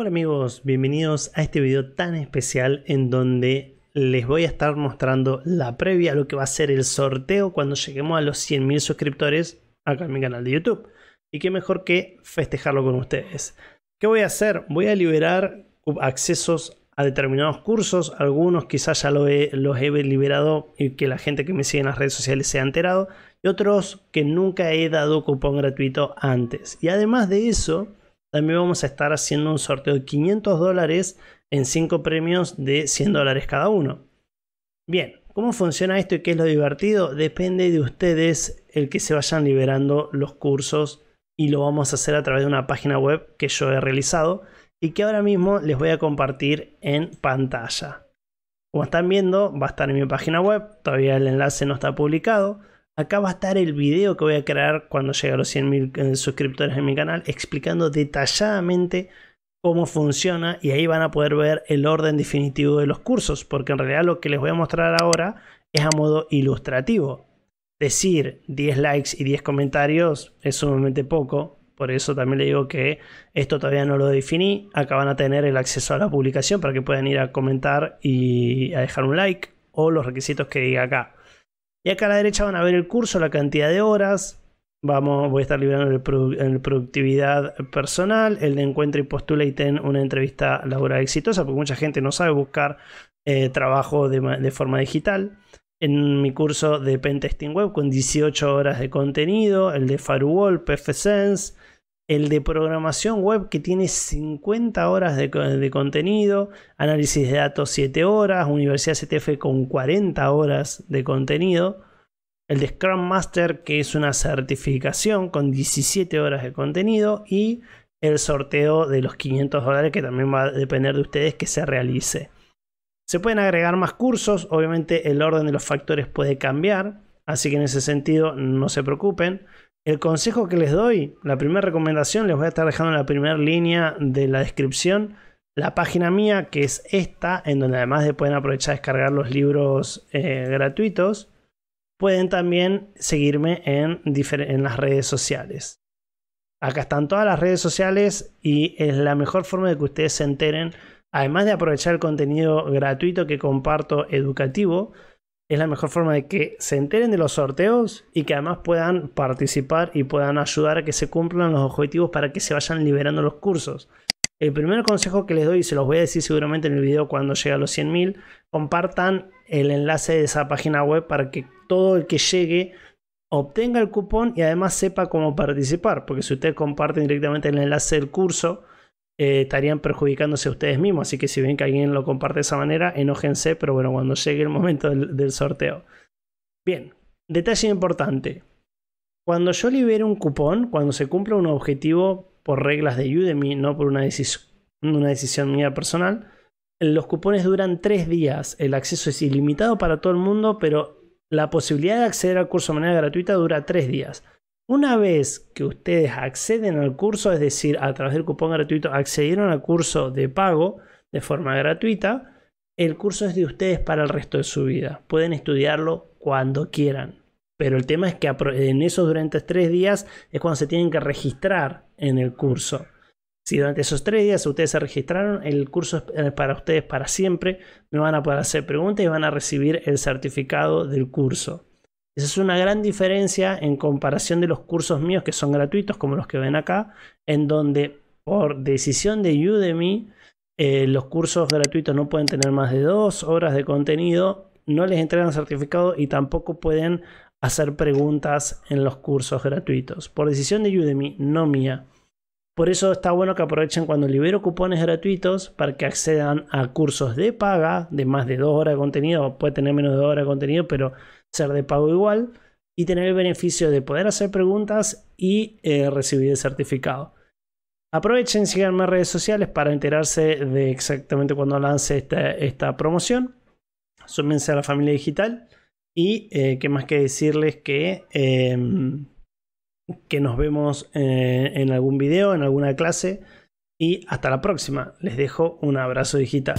Hola amigos, bienvenidos a este video tan especial en donde les voy a estar mostrando la previa a lo que va a ser el sorteo cuando lleguemos a los 100.000 suscriptores acá en mi canal de YouTube. Y qué mejor que festejarlo con ustedes. ¿Qué voy a hacer? Voy a liberar accesos a determinados cursos, algunos quizás ya los he liberado y que la gente que me sigue en las redes sociales se ha enterado, y otros que nunca he dado cupón gratuito antes. Y además de eso, también vamos a estar haciendo un sorteo de 500 dólares en 5 premios de 100 dólares cada uno. Bien, ¿cómo funciona esto y qué es lo divertido? Depende de ustedes el que se vayan liberando los cursos y lo vamos a hacer a través de una página web que yo he realizado y que ahora mismo les voy a compartir en pantalla. Como están viendo, va a estar en mi página web, todavía el enlace no está publicado, Acá va a estar el video que voy a crear cuando llegue a los 100.000 eh, suscriptores en mi canal explicando detalladamente cómo funciona y ahí van a poder ver el orden definitivo de los cursos, porque en realidad lo que les voy a mostrar ahora es a modo ilustrativo. Decir 10 likes y 10 comentarios es sumamente poco, por eso también le digo que esto todavía no lo definí. Acá van a tener el acceso a la publicación para que puedan ir a comentar y a dejar un like o los requisitos que diga acá. Y acá a la derecha van a ver el curso, la cantidad de horas. Vamos, voy a estar liberando el, productividad personal, el de encuentro y postula y ten una entrevista laboral exitosa, porque mucha gente no sabe buscar eh, trabajo de, forma digital en mi curso de Pentesting Web con 18 horas de contenido, el de Firewall, PFSense, el de programación web que tiene 50 horas de, contenido, análisis de datos 7 horas, Universidad CTF con 40 horas de contenido, el de Scrum Master que es una certificación con 17 horas de contenido y el sorteo de los 500 dólares que también va a depender de ustedes que se realice. Se pueden agregar más cursos, obviamente el orden de los factores puede cambiar, así que en ese sentido no se preocupen. El consejo que les doy, la primera recomendación, les voy a estar dejando en la primera línea de la descripción la página mía, que es esta, en donde además de pueden aprovechar descargar los libros eh, gratuitos, pueden también seguirme en, en las redes sociales. Acá están todas las redes sociales y es la mejor forma de que ustedes se enteren, además de aprovechar el contenido gratuito que comparto educativo, es la mejor forma de que se enteren de los sorteos y que además puedan participar y puedan ayudar a que se cumplan los objetivos para que se vayan liberando los cursos. El primer consejo que les doy, y se los voy a decir seguramente en el video cuando llegue a los 100.000, compartan el enlace de esa página web para que todo el que llegue obtenga el cupón y además sepa cómo participar. Porque si ustedes comparten directamente el enlace del curso, eh, estarían perjudicándose a ustedes mismos. Así que si ven que alguien lo comparte de esa manera, enójense, pero bueno, cuando llegue el momento del, sorteo. Bien, detalle importante. Cuando yo libero un cupón, cuando se cumpla un objetivo por reglas de Udemy, no por una, una decisión mía personal, los cupones duran tres días. El acceso es ilimitado para todo el mundo, pero la posibilidad de acceder al curso de manera gratuita dura tres días. Una vez que ustedes acceden al curso, es decir, a través del cupón gratuito accedieron al curso de pago de forma gratuita, el curso es de ustedes para el resto de su vida. Pueden estudiarlo cuando quieran. Pero el tema es que en esos durante tres días es cuando se tienen que registrar en el curso. Si durante esos tres días ustedes se registraron, el curso es eh, para ustedes para siempre. No van a poder hacer preguntas y van a recibir el certificado del curso. Esa es una gran diferencia en comparación de los cursos míos que son gratuitos, como los que ven acá, en donde por decisión de Udemy, eh, los cursos gratuitos no pueden tener más de dos horas de contenido, no les entregan certificado y tampoco pueden hacer preguntas en los cursos gratuitos. Por decisión de Udemy, no mía. Por eso está bueno que aprovechen cuando libero cupones gratuitos para que accedan a cursos de paga de más de 2 horas de contenido, puede tener menos de 2 horas de contenido, pero ser de pago igual, y tener el beneficio de poder hacer preguntas y eh, recibir el certificado. Aprovechen, síganme en redes sociales para enterarse de exactamente cuando lance esta, promoción. Súmense a la familia digital. Y eh, qué más que decirles que em, que nos vemos eh, en algún video, en alguna clase. Y hasta la próxima. Les dejo un abrazo digital.